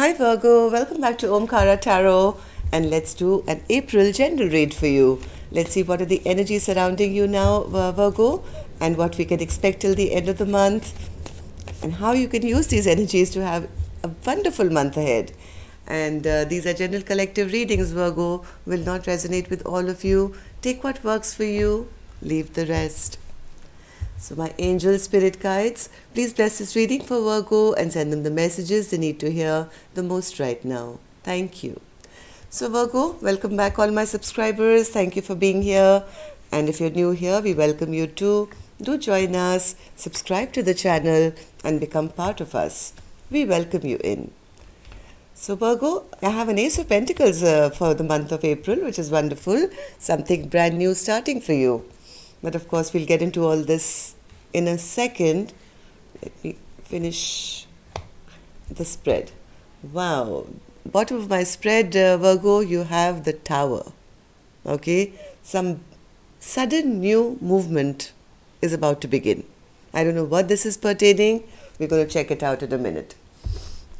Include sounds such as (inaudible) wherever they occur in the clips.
Hi Virgo, welcome back to Omkara Tarot and let's do an April general read for you. Let's see what are the energies surrounding you now Virgo and what we can expect till the end of the month and how you can use these energies to have a wonderful month ahead. And uh, these are general collective readings Virgo will not resonate with all of you. Take what works for you, leave the rest. So, my angel spirit guides, please bless this reading for Virgo and send them the messages they need to hear the most right now. Thank you. So, Virgo, welcome back, all my subscribers. Thank you for being here. And if you're new here, we welcome you too. Do join us, subscribe to the channel, and become part of us. We welcome you in. So, Virgo, I have an Ace of Pentacles uh, for the month of April, which is wonderful. Something brand new starting for you. But of course, we'll get into all this in a second. Let me finish the spread. Wow. Bottom of my spread, uh, Virgo, you have the tower. Okay. Some sudden new movement is about to begin. I don't know what this is pertaining. We're going to check it out in a minute.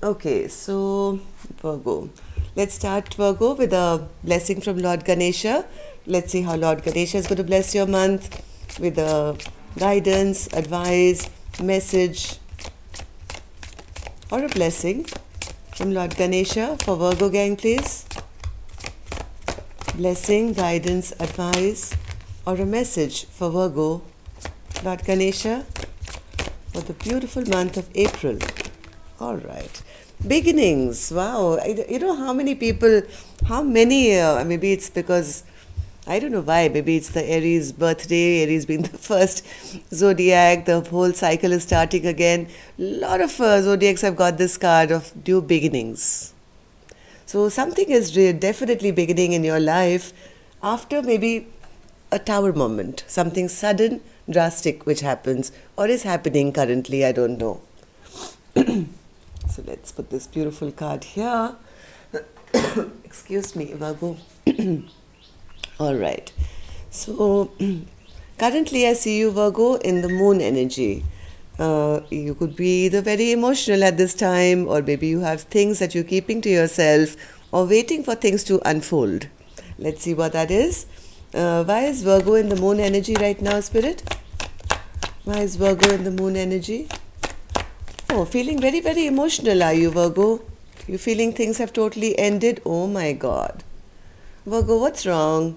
Okay. So, Virgo. Let's start, Virgo, with a blessing from Lord Ganesha Let's see how Lord Ganesha is going to bless your month with a guidance, advice, message, or a blessing from Lord Ganesha for Virgo gang, please. Blessing, guidance, advice, or a message for Virgo, Lord Ganesha, for the beautiful month of April. All right. Beginnings. Wow. You know how many people, how many, uh, maybe it's because I don't know why. Maybe it's the Aries birthday, Aries being the first zodiac. The whole cycle is starting again. A lot of uh, zodiacs have got this card of new beginnings. So something is definitely beginning in your life after maybe a tower moment, something sudden, drastic which happens or is happening currently. I don't know. (coughs) so let's put this beautiful card here. (coughs) Excuse me, Vago. (coughs) All right. So (clears throat) currently, I see you, Virgo, in the moon energy. Uh, you could be either very emotional at this time, or maybe you have things that you're keeping to yourself or waiting for things to unfold. Let's see what that is. Uh, why is Virgo in the moon energy right now, Spirit? Why is Virgo in the moon energy? Oh, feeling very, very emotional, are you, Virgo? You're feeling things have totally ended? Oh my God. Virgo, what's wrong?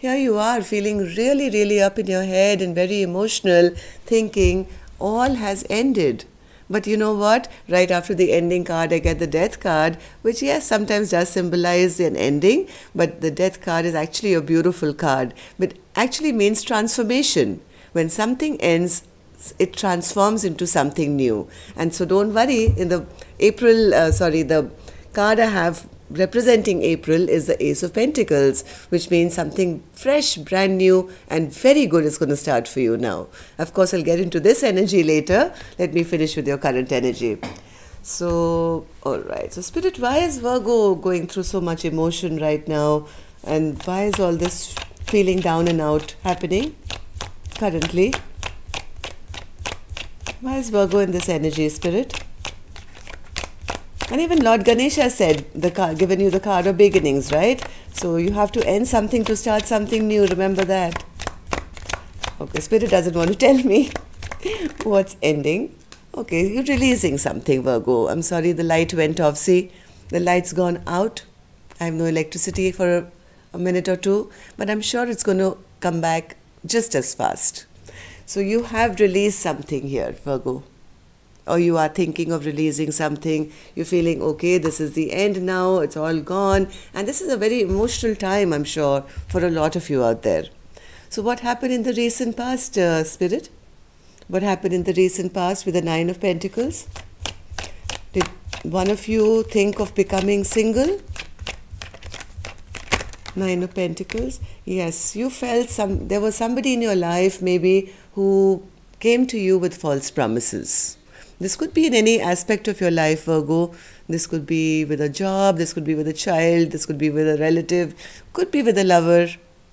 here you are feeling really, really up in your head and very emotional, thinking all has ended. But you know what? Right after the ending card, I get the death card, which, yes, sometimes does symbolize an ending, but the death card is actually a beautiful card, but actually means transformation. When something ends, it transforms into something new. And so don't worry, in the April, uh, sorry, the card I have representing April is the Ace of Pentacles, which means something fresh, brand new, and very good is going to start for you now. Of course, I'll get into this energy later. Let me finish with your current energy. So, all right. So, Spirit, why is Virgo going through so much emotion right now? And why is all this feeling down and out happening currently? Why is Virgo in this energy, Spirit? And even Lord Ganesha said, the given you the card of beginnings, right? So you have to end something to start something new. Remember that. Okay, Spirit doesn't want to (laughs) tell me (laughs) what's ending. Okay, you're releasing something, Virgo. I'm sorry, the light went off. See, the light's gone out. I have no electricity for a, a minute or two, but I'm sure it's going to come back just as fast. So you have released something here, Virgo or you are thinking of releasing something, you're feeling, okay, this is the end now, it's all gone. And this is a very emotional time, I'm sure, for a lot of you out there. So, what happened in the recent past, uh, Spirit? What happened in the recent past with the Nine of Pentacles? Did one of you think of becoming single? Nine of Pentacles. Yes, you felt some, there was somebody in your life maybe who came to you with false promises. This could be in any aspect of your life, Virgo. This could be with a job, this could be with a child, this could be with a relative, could be with a lover,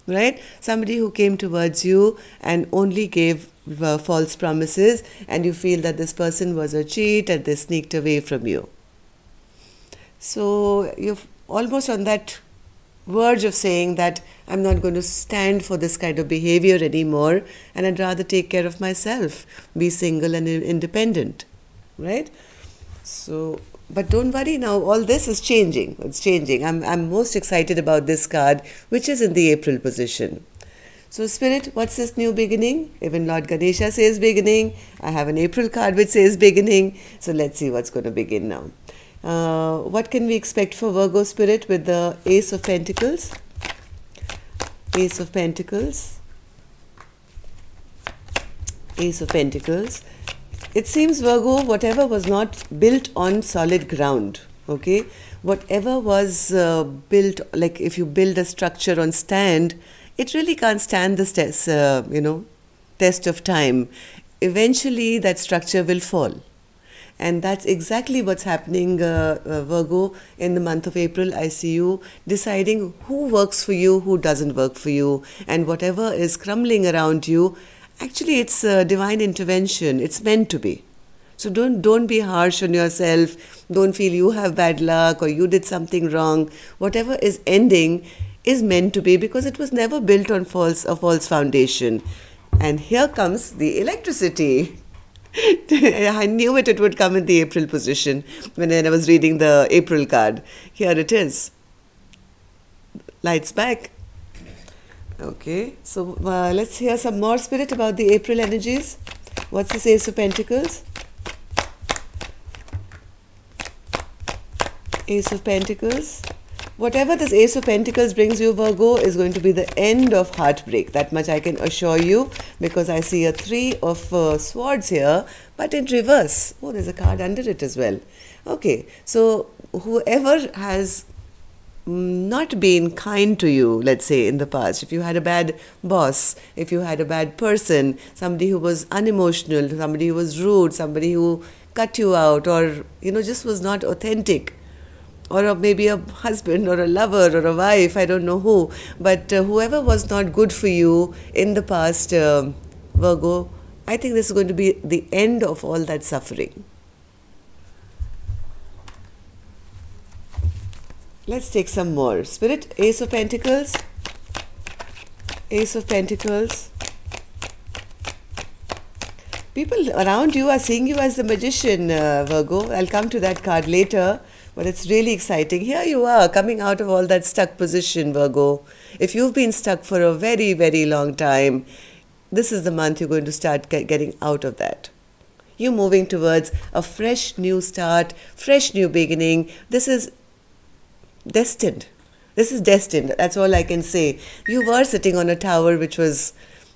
right? Somebody who came towards you and only gave uh, false promises, and you feel that this person was a cheat and they sneaked away from you. So you're almost on that verge of saying that I'm not going to stand for this kind of behavior anymore, and I'd rather take care of myself, be single and independent right? So, but don't worry now, all this is changing. It's changing. I'm, I'm most excited about this card, which is in the April position. So, Spirit, what's this new beginning? Even Lord Ganesha says beginning. I have an April card which says beginning. So, let's see what's going to begin now. Uh, what can we expect for Virgo Spirit with the Ace of Pentacles? Ace of Pentacles. Ace of Pentacles. It seems, Virgo, whatever was not built on solid ground, okay, whatever was uh, built, like if you build a structure on stand, it really can't stand the test, uh, you know, test of time. Eventually, that structure will fall. And that's exactly what's happening, uh, uh, Virgo, in the month of April. I see you deciding who works for you, who doesn't work for you, and whatever is crumbling around you, Actually, it's a divine intervention. It's meant to be. So don't don't be harsh on yourself. Don't feel you have bad luck or you did something wrong. Whatever is ending is meant to be because it was never built on false a false foundation. And here comes the electricity. (laughs) I knew it it would come in the April position when I was reading the April card. Here it is. Lights back. Okay, so uh, let's hear some more spirit about the April energies. What's this Ace of Pentacles? Ace of Pentacles. Whatever this Ace of Pentacles brings you, Virgo, is going to be the end of heartbreak. That much I can assure you because I see a Three of uh, Swords here, but in reverse. Oh, there's a card under it as well. Okay, so whoever has not been kind to you, let's say, in the past, if you had a bad boss, if you had a bad person, somebody who was unemotional, somebody who was rude, somebody who cut you out, or, you know, just was not authentic, or maybe a husband or a lover or a wife, I don't know who, but uh, whoever was not good for you in the past, uh, Virgo, I think this is going to be the end of all that suffering. let's take some more spirit ace of pentacles ace of pentacles people around you are seeing you as the magician uh, virgo i'll come to that card later but it's really exciting here you are coming out of all that stuck position virgo if you've been stuck for a very very long time this is the month you're going to start getting out of that you're moving towards a fresh new start fresh new beginning this is destined. This is destined. That's all I can say. You were sitting on a tower which was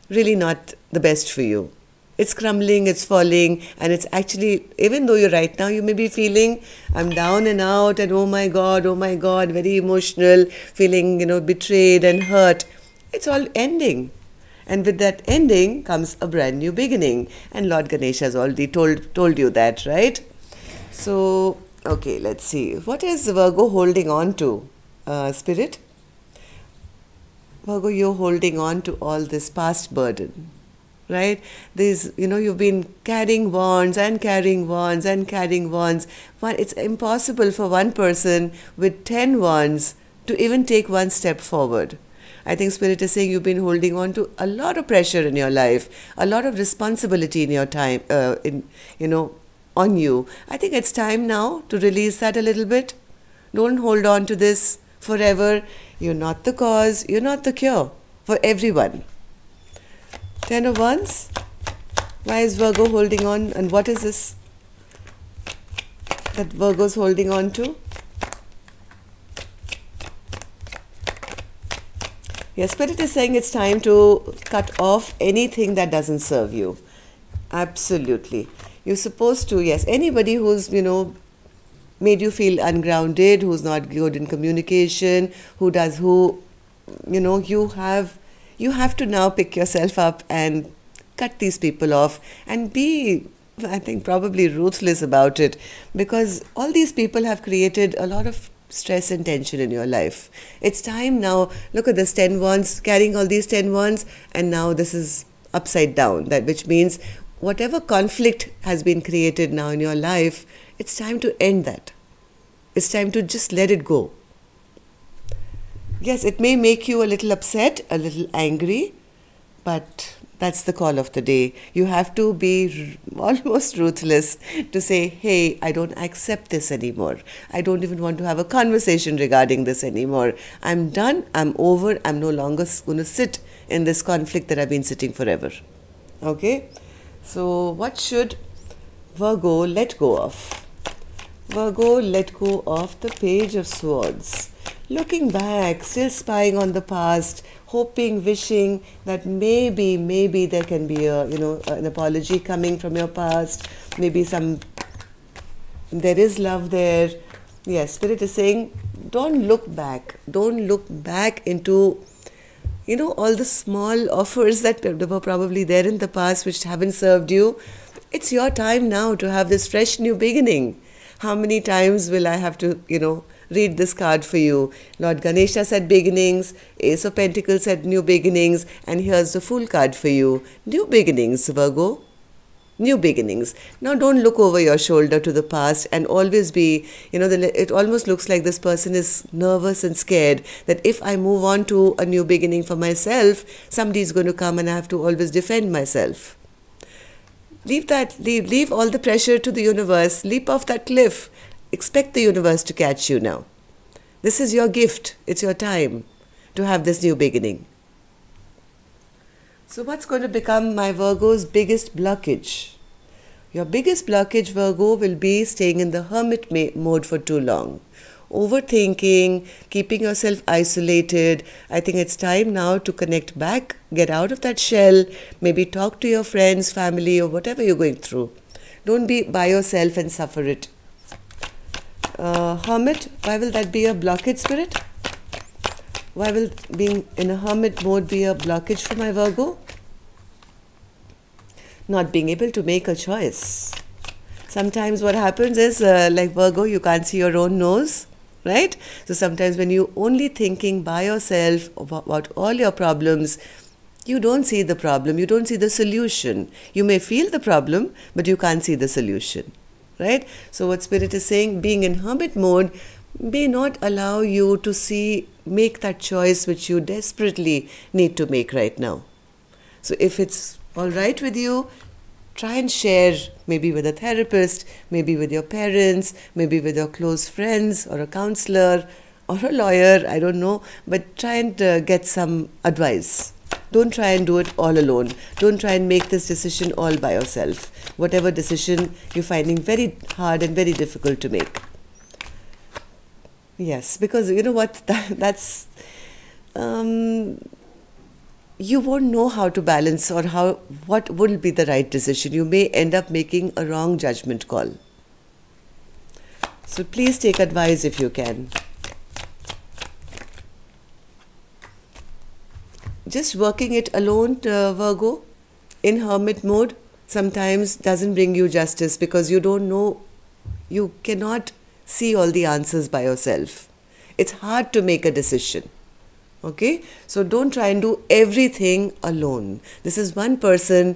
really not the best for you. It's crumbling, it's falling, and it's actually, even though you're right now, you may be feeling, I'm down and out, and oh my God, oh my God, very emotional, feeling, you know, betrayed and hurt. It's all ending. And with that ending comes a brand new beginning. And Lord Ganesha has already told, told you that, right? So Okay, let's see. What is Virgo holding on to? Uh, spirit? Virgo, you're holding on to all this past burden, right? These, you know, you've been carrying wands and carrying wands and carrying wands. It's impossible for one person with 10 wands to even take one step forward. I think Spirit is saying you've been holding on to a lot of pressure in your life, a lot of responsibility in your time, uh, in you know, on you. I think it's time now to release that a little bit. Don't hold on to this forever. You're not the cause, you're not the cure for everyone. Ten of Wands. Why is Virgo holding on and what is this that Virgo's holding on to? Your spirit is saying it's time to cut off anything that doesn't serve you. Absolutely. You're supposed to, yes. Anybody who's, you know, made you feel ungrounded, who's not good in communication, who does who, you know, you have you have to now pick yourself up and cut these people off and be I think probably ruthless about it because all these people have created a lot of stress and tension in your life. It's time now. Look at this 10 wands, carrying all these 10 wands, and now this is upside down that which means whatever conflict has been created now in your life, it's time to end that. It's time to just let it go. Yes, it may make you a little upset, a little angry, but that's the call of the day. You have to be almost ruthless to say, hey, I don't accept this anymore. I don't even want to have a conversation regarding this anymore. I'm done. I'm over. I'm no longer going to sit in this conflict that I've been sitting forever. Okay? So, what should Virgo let go of? Virgo let go of the Page of Swords. Looking back, still spying on the past, hoping, wishing that maybe, maybe there can be a, you know, an apology coming from your past, maybe some, there is love there. Yes, Spirit is saying, don't look back. Don't look back into you know all the small offers that were probably there in the past which haven't served you it's your time now to have this fresh new beginning how many times will i have to you know read this card for you lord ganesha said beginnings ace of pentacles said new beginnings and here's the full card for you new beginnings virgo new beginnings. Now, don't look over your shoulder to the past and always be, you know, the, it almost looks like this person is nervous and scared that if I move on to a new beginning for myself, somebody is going to come and I have to always defend myself. Leave that, leave, leave all the pressure to the universe, leap off that cliff. Expect the universe to catch you now. This is your gift, it's your time to have this new beginning. So, what's going to become my Virgo's biggest blockage? Your biggest blockage, Virgo, will be staying in the hermit mode for too long. Overthinking, keeping yourself isolated. I think it's time now to connect back, get out of that shell, maybe talk to your friends, family, or whatever you're going through. Don't be by yourself and suffer it. Uh, hermit, why will that be a blockage spirit? Why will being in a hermit mode be a blockage for my Virgo? Not being able to make a choice. Sometimes what happens is, uh, like Virgo, you can't see your own nose, right? So sometimes when you're only thinking by yourself about all your problems, you don't see the problem, you don't see the solution. You may feel the problem, but you can't see the solution, right? So, what Spirit is saying, being in hermit mode may not allow you to see, make that choice which you desperately need to make right now. So if it's all right with you, try and share maybe with a therapist, maybe with your parents, maybe with your close friends or a counselor or a lawyer, I don't know, but try and uh, get some advice. Don't try and do it all alone. Don't try and make this decision all by yourself. Whatever decision you're finding very hard and very difficult to make. Yes, because you know what? (laughs) That, that's. Um, you won't know how to balance or how what would be the right decision. You may end up making a wrong judgment call. So please take advice if you can. Just working it alone, uh, Virgo, in hermit mode, sometimes doesn't bring you justice because you don't know, you cannot see all the answers by yourself. It's hard to make a decision. Okay? So don't try and do everything alone. This is one person,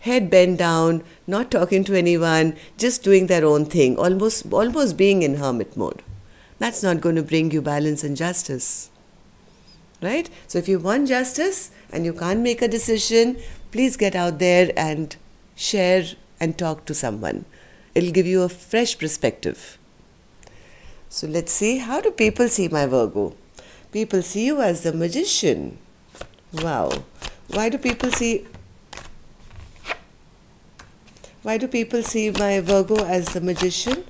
head bent down, not talking to anyone, just doing their own thing, almost, almost being in hermit mode. That's not going to bring you balance and justice. Right? So if you want justice and you can't make a decision, please get out there and share and talk to someone. It'll give you a fresh perspective. So let's see how do people see my Virgo? People see you as the magician. Wow. Why do people see why do people see my Virgo as the magician?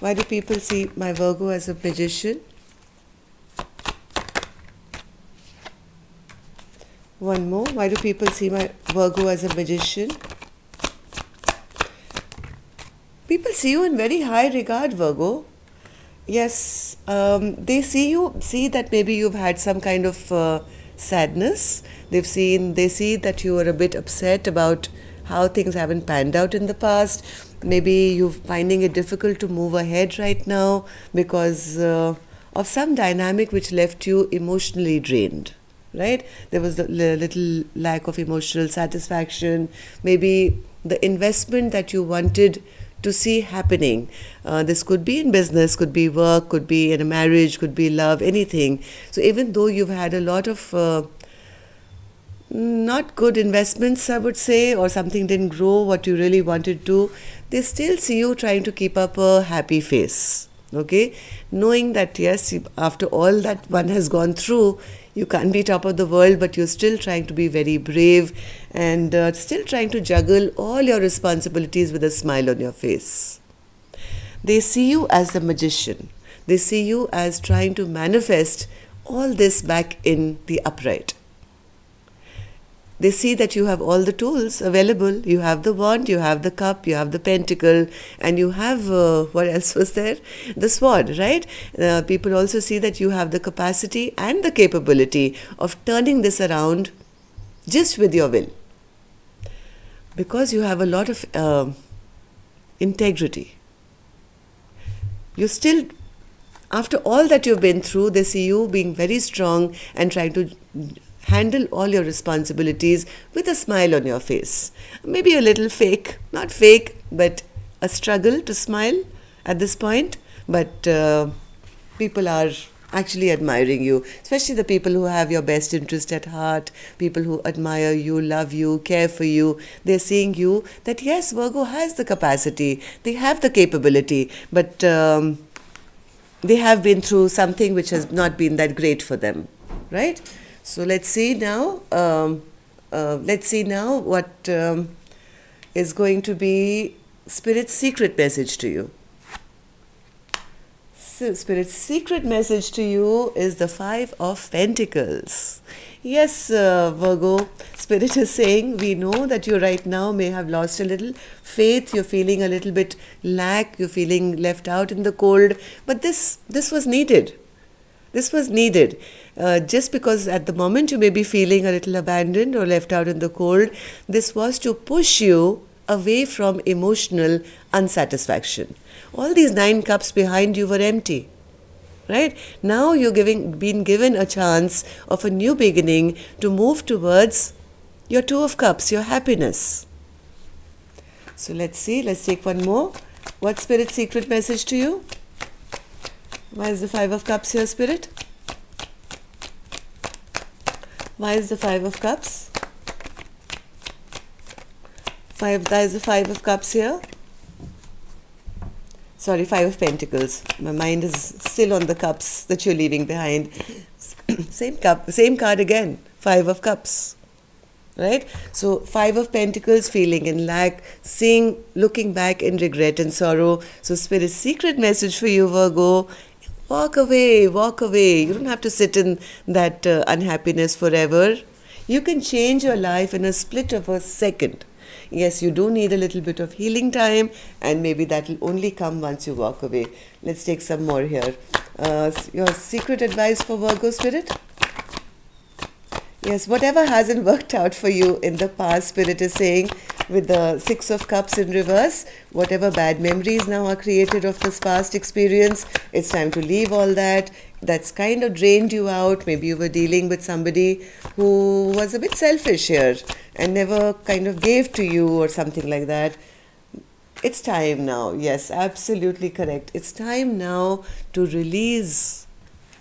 Why do people see my Virgo as a magician? One more. Why do people see my Virgo as a magician? People see you in very high regard, Virgo. Yes, um, they see you, see that maybe you've had some kind of uh, sadness. They've seen, they see that you are a bit upset about how things haven't panned out in the past. Maybe you're finding it difficult to move ahead right now because uh, of some dynamic which left you emotionally drained. Right? There was a little lack of emotional satisfaction. Maybe the investment that you wanted to see happening. Uh, this could be in business, could be work, could be in a marriage, could be love, anything. So even though you've had a lot of uh, not good investments, I would say, or something didn't grow what you really wanted to, they still see you trying to keep up a happy face. Okay, knowing that yes, after all that one has gone through, you can't be top of the world, but you're still trying to be very brave and uh, still trying to juggle all your responsibilities with a smile on your face. They see you as a magician, they see you as trying to manifest all this back in the upright they see that you have all the tools available. You have the wand, you have the cup, you have the pentacle, and you have uh, what else was there? The sword, right? Uh, people also see that you have the capacity and the capability of turning this around just with your will. Because you have a lot of uh, integrity. You still, after all that you've been through, they see you being very strong and trying to handle all your responsibilities with a smile on your face. Maybe a little fake, not fake, but a struggle to smile at this point. But uh, people are actually admiring you, especially the people who have your best interest at heart, people who admire you, love you, care for you. They're seeing you that yes, Virgo has the capacity, they have the capability, but um, they have been through something which has not been that great for them, right? So let's see now. Um, uh, let's see now what um, is going to be Spirit's secret message to you. So Spirit's secret message to you is the Five of Pentacles. Yes, uh, Virgo, Spirit is saying we know that you right now may have lost a little faith, you're feeling a little bit lack, you're feeling left out in the cold, but this this was needed. This was needed. Uh, just because at the moment you may be feeling a little abandoned or left out in the cold, this was to push you away from emotional unsatisfaction. All these nine cups behind you were empty. Right? Now you're giving, being given a chance of a new beginning to move towards your Two of Cups, your happiness. So let's see, let's take one more. What spirit secret message to you? Why is the Five of Cups here, Spirit? Why is the Five of Cups? Five, that is the Five of Cups here. Sorry, Five of Pentacles. My mind is still on the cups that you're leaving behind. (coughs) same cup, same card again. Five of Cups right so five of pentacles feeling in lack seeing looking back in regret and sorrow so spirit's secret message for you virgo walk away, walk away. You don't have to sit in that uh, unhappiness forever. You can change your life in a split of a second. Yes, you do need a little bit of healing time, and maybe that will only come once you walk away. Let's take some more here. Uh, your secret advice for Virgo spirit? Yes, whatever hasn't worked out for you in the past, Spirit is saying, with the Six of Cups in reverse, whatever bad memories now are created of this past experience, it's time to leave all that. That's kind of drained you out. Maybe you were dealing with somebody who was a bit selfish here and never kind of gave to you or something like that it's time now yes absolutely correct it's time now to release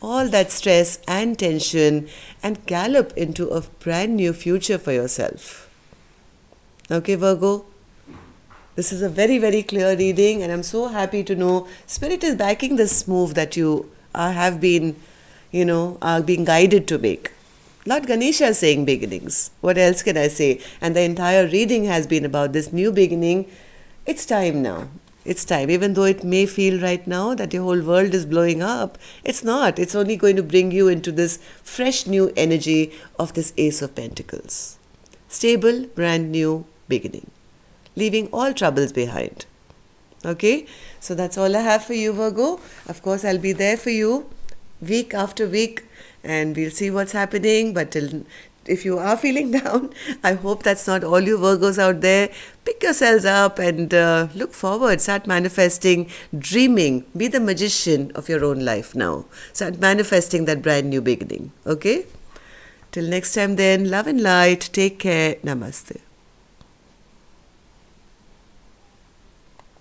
all that stress and tension and gallop into a brand new future for yourself. Okay, Virgo? This is a very, very clear reading, and I'm so happy to know Spirit is backing this move that you uh, have been, you know, are being guided to make. Lord Ganesha is saying beginnings. What else can I say? And the entire reading has been about this new beginning. It's time now. It's time. Even though it may feel right now that your whole world is blowing up, it's not. It's only going to bring you into this fresh new energy of this Ace of Pentacles. Stable, brand new beginning, leaving all troubles behind. Okay, so that's all I have for you, Virgo. Of course, I'll be there for you week after week and we'll see what's happening. But till if you are (laughs) feeling down, I hope that's not all you Virgos out there pick yourselves up and uh, look forward. Start manifesting, dreaming. Be the magician of your own life now. Start manifesting that brand new beginning. Okay? Till next time, then, love and light. Take care. Namaste.